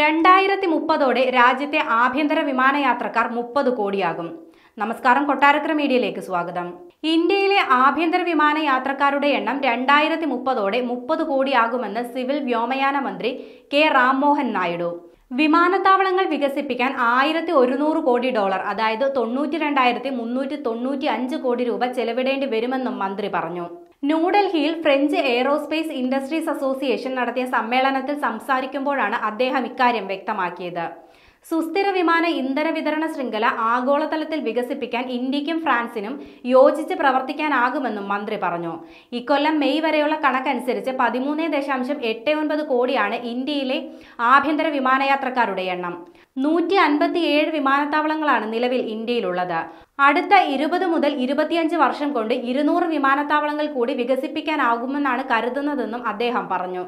രണ്ടായിരത്തി മുപ്പതോടെ രാജ്യത്തെ ആഭ്യന്തര വിമാനയാത്രക്കാർ മുപ്പത് കോടിയാകും നമസ്കാരം കൊട്ടാരക്കര മീഡിയയിലേക്ക് സ്വാഗതം ഇന്ത്യയിലെ ആഭ്യന്തര വിമാന യാത്രക്കാരുടെ എണ്ണം രണ്ടായിരത്തി മുപ്പതോടെ മുപ്പത് കോടിയാകുമെന്ന് സിവിൽ വ്യോമയാന മന്ത്രി കെ റാംമോഹൻ നായിഡു വിമാനത്താവളങ്ങൾ വികസിപ്പിക്കാൻ ആയിരത്തി ഒരുന്നൂറ് കോടി ഡോളർ അതായത് തൊണ്ണൂറ്റി രണ്ടായിരത്തി മുന്നൂറ്റി തൊണ്ണൂറ്റി അഞ്ച് കോടി രൂപ ചെലവിടേണ്ടി വരുമെന്നും മന്ത്രി പറഞ്ഞു ന്യൂഡൽഹിയിൽ ഫ്രഞ്ച് എയ്റോസ്പേസ് ഇൻഡസ്ട്രീസ് അസോസിയേഷൻ നടത്തിയ സമ്മേളനത്തിൽ സംസാരിക്കുമ്പോഴാണ് അദ്ദേഹം ഇക്കാര്യം വ്യക്തമാക്കിയത് സുസ്ഥിര വിമാന ഇന്ധന വിതരണ ശൃംഖല ആഗോളതലത്തിൽ വികസിപ്പിക്കാൻ ഇന്ത്യക്കും ഫ്രാൻസിനും യോജിച്ച് പ്രവർത്തിക്കാനാകുമെന്നും മന്ത്രി പറഞ്ഞു ഇക്കൊല്ലം മെയ് വരെയുള്ള കണക്കനുസരിച്ച് പതിമൂന്ന് ദശാംശം എട്ട് ഒൻപത് കോടിയാണ് ഇന്ത്യയിലെ ആഭ്യന്തര വിമാനയാത്രക്കാരുടെ എണ്ണം നൂറ്റി അൻപത്തിയേഴ് വിമാനത്താവളങ്ങളാണ് നിലവിൽ ഇന്ത്യയിലുള്ളത് അടുത്ത ഇരുപത് മുതൽ ഇരുപത്തിയഞ്ച് വർഷം കൊണ്ട് ഇരുന്നൂറ് വിമാനത്താവളങ്ങൾ കൂടി വികസിപ്പിക്കാനാകുമെന്നാണ് കരുതുന്നതെന്നും അദ്ദേഹം പറഞ്ഞു